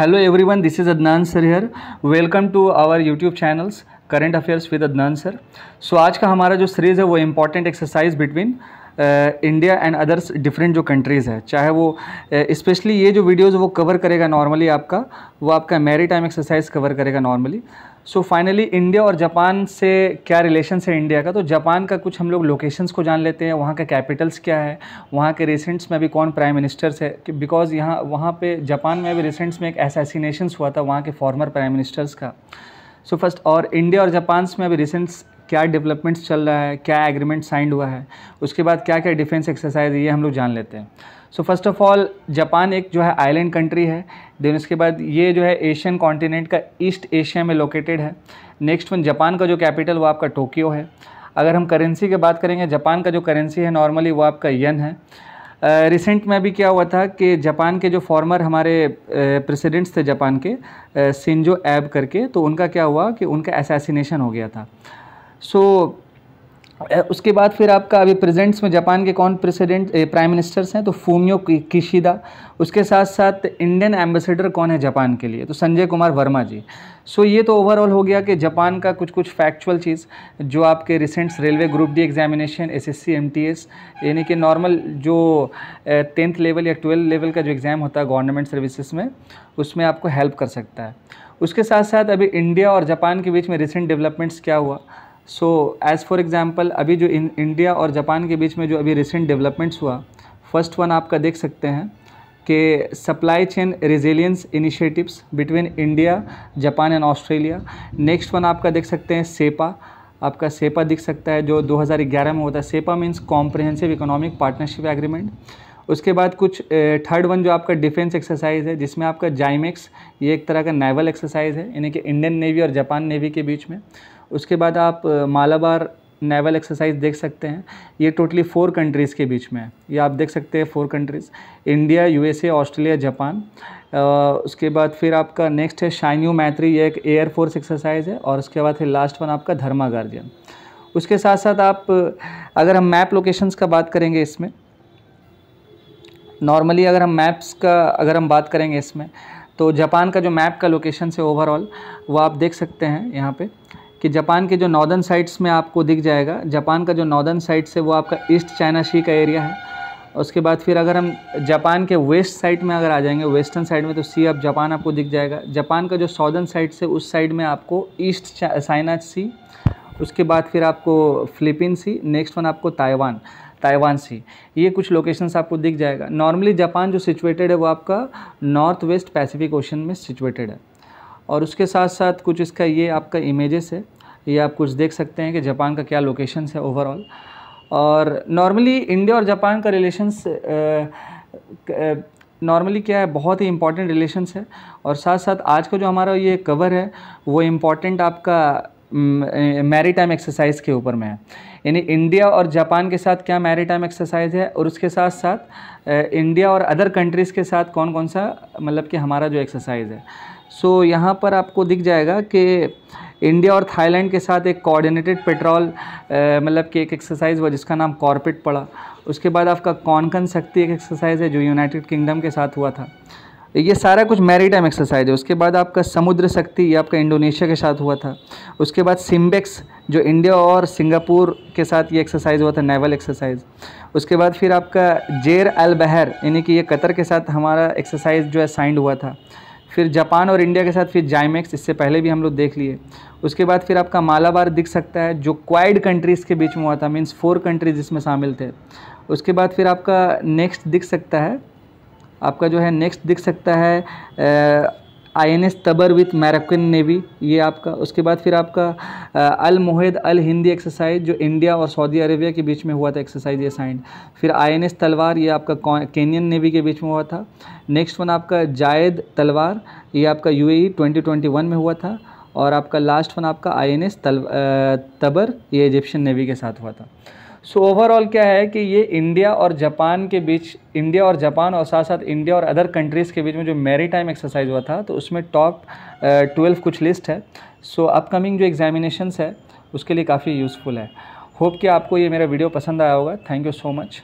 hello everyone this is Adnan sir here welcome to our YouTube channels current affairs with Adnan sir so आज का हमारा जो series है वो important exercise between India and others different जो countries है चाहे वो स्पेशली uh, ये जो वीडियोज वो कवर करेगा नॉर्मली आपका वो आपका मेरी टाइम एक्सरसाइज कवर करेगा नॉर्मली सो फाइनली इंडिया और जापान से क्या रिलेशन है इंडिया का तो जापान का कुछ हम लोग लोकेशंस को जान लेते हैं वहाँ का कैपिटल्स क्या है वहाँ के रिसेंट्स में भी कौन प्राइम मिनिस्टर्स है बिकॉज़ यहाँ वहाँ पे जापान में भी रिसेंट्स में एक एसासीनेशंस हुआ था वहाँ के फॉर्मर प्राइम मिनिस्टर्स का सो so फर्स्ट और इंडिया और जापान में अभी रिसेंट्स क्या डेवलपमेंट्स चल रहा है क्या एग्रीमेंट साइंड हुआ है उसके बाद क्या क्या डिफेंस एक्सरसाइज ये हम लोग जान लेते हैं so first of all Japan एक जो है आइलैंड कंट्री है देन उसके बाद ये जो है एशियन कॉन्टिनेंट का ईस्ट एशिया में लोकेटेड है नेक्स्ट वन जापान का जो कैपिटल वो आपका टोक्यो है अगर हम करेंसी की बात करेंगे जापान का जो करेंसी है नॉर्मली वो आपका यन है रिसेंट uh, में भी क्या हुआ था कि जापान के जो फॉर्मर हमारे प्रेसिडेंट्स uh, थे जापान के सिंजो uh, एब करके तो उनका क्या हुआ कि उनका एसासिनेशन हो गया था सो so, उसके बाद फिर आपका अभी प्रेजेंट्स में जापान के कौन प्रेसिडेंट प्राइम मिनिस्टर्स हैं तो फूमियो किशिदा उसके साथ साथ इंडियन एम्बेसडर कौन है जापान के लिए तो संजय कुमार वर्मा जी सो so, ये तो ओवरऑल हो गया कि जापान का कुछ कुछ फैक्चुअल चीज़ जो आपके recents railway group D examination S S यानी कि नॉर्मल जो टेंथ लेवल या ट्वेल्थ लेवल का जो एग्ज़ाम होता है गवर्नमेंट सर्विसेज में उसमें आपको हेल्प कर सकता है उसके साथ साथ अभी इंडिया और जापान के बीच में रिसेंट डेवलपमेंट्स क्या हुआ सो एज़ फॉर एग्ज़ाम्पल अभी जो इन इंडिया और जापान के बीच में जो अभी रिसेंट डेवलपमेंट्स हुआ फर्स्ट वन आपका देख सकते हैं कि supply chain resilience initiatives between India Japan and Australia next one आपका देख सकते हैं सेपा आपका सेपा दिख सकता है जो 2011 में होता है CEPA means comprehensive economic partnership agreement उसके बाद कुछ थर्ड वन जो आपका डिफेंस एक्सरसाइज है जिसमें आपका जाइमेक्स ये एक तरह का नेवल एक्सरसाइज है यानी कि इंडियन नेवी और जापान नेवी के बीच में उसके बाद आप मालाबार नेवल एक्सरसाइज देख सकते हैं ये टोटली फोर कंट्रीज़ के बीच में है ये आप देख सकते हैं four countries India USA Australia Japan उसके बाद फिर आपका नेक्स्ट है शाइन्यू मैत्री ये एक एयर फोर्स एक्सरसाइज है और उसके बाद फिर लास्ट वन आपका धर्मा गार्जियन उसके साथ साथ आप अगर हम मैप लोकेशंस का बात करेंगे इसमें नॉर्मली अगर हम मैप्स का अगर हम बात करेंगे इसमें तो जापान का जो मैप का लोकेशन है ओवरऑल वो आप देख सकते हैं यहाँ पर कि जापान के जो नॉर्दर्न साइड्स में आपको दिख जाएगा जापान का जो नॉर्दर्न साइड्स है वो आपका ईस्ट चाइना सी का एरिया है उसके बाद फिर अगर हम जापान के वेस्ट साइड में अगर आ जाएंगे वेस्टर्न साइड में तो सी ऑफ जापान आपको दिख जाएगा जापान का जो सॉदर्न साइड से उस साइड में आपको ईस्ट चाइना सी उसके बाद फिर आपको फिलिपिन सी नेक्स्ट वन आपको ताइवान ताइवान सी ये कुछ लोकेशंस आपको दिख जाएगा नॉर्मली जापान जो सिचुएटेड है वो आपका नॉर्थ वेस्ट पैसिफिक ओशन में सिचुएटेड है और उसके साथ साथ कुछ इसका ये आपका इमेजेस है ये आप कुछ देख सकते हैं कि जापान का क्या लोकेशंस है ओवरऑल और नॉर्मली इंडिया और जापान का रिलेशंस नॉर्मली क्या है बहुत ही इंपॉर्टेंट रिलेशंस है और साथ साथ आज का जो हमारा ये कवर है वो इम्पॉर्टेंट आपका मैरी टाइम एक्सरसाइज के ऊपर में है यानी इंडिया और जापान के साथ क्या मैरी टाइम एक्सरसाइज है और उसके साथ साथ इंडिया और अदर कंट्रीज़ के साथ कौन कौन सा मतलब कि हमारा जो एक्सरसाइज है सो so, यहाँ पर आपको दिख जाएगा कि इंडिया और थाईलैंड के साथ एक कोऑर्डिनेटेड पेट्रोल मतलब कि एक एक्सरसाइज हुआ जिसका नाम कॉर्पेट पड़ा उसके बाद आपका कॉनकन शक्ति एक एक्सरसाइज है जो यूनाइटेड किंगडम के साथ हुआ था ये सारा कुछ मैरीटाइम एक्सरसाइज है उसके बाद आपका समुद्र शक्ति ये आपका इंडोनेशिया के साथ हुआ था उसके बाद सिम्बेक्स जो इंडिया और सिंगापुर के साथ ये एक्सरसाइज हुआ था नेवल एक्सरसाइज उसके बाद फिर आपका जेर अल बहर यानी कि ये कतर के साथ हमारा एक्सरसाइज जो है साइंड हुआ था फिर जापान और इंडिया के साथ फिर जाइमेक्स इससे पहले भी हम लोग देख लिए उसके बाद फिर आपका मालाबार दिख सकता है जो क्वाइड कंट्रीज़ के बीच में हुआ था मीन्स फोर कंट्रीज इसमें शामिल थे उसके बाद फिर आपका नेक्स्ट दिख सकता है आपका जो है नेक्स्ट दिख सकता है I N S Tabar with Moroccan Navy ये आपका उसके बाद फिर आपका Al Mohed Al Hindi exercise जो इंडिया और सऊदी अरेबिया के बीच में हुआ था एक्सरसाइज ये साइंड फिर आई एन एस तलवार ये आपका कैनियन नेवी के बीच में हुआ था नेक्स्ट वन आपका जायद तलवार ये आपका U A twenty twenty one में हुआ था और आपका लास्ट वन आपका आई एन एस तबर ये इजिप्शियन नेवी के साथ हुआ था सो ओवरऑल क्या है कि ये इंडिया और जापान के बीच इंडिया और जापान और साथ साथ इंडिया और अदर कंट्रीज़ के बीच में जो मेरी टाइम एक्सरसाइज हुआ था तो उसमें टॉप ट्वेल्व uh, कुछ लिस्ट है सो so, अपकमिंग जो एग्जामिनेशंस है उसके लिए काफ़ी यूज़फुल है होप कि आपको ये मेरा वीडियो पसंद आया होगा थैंक यू सो मच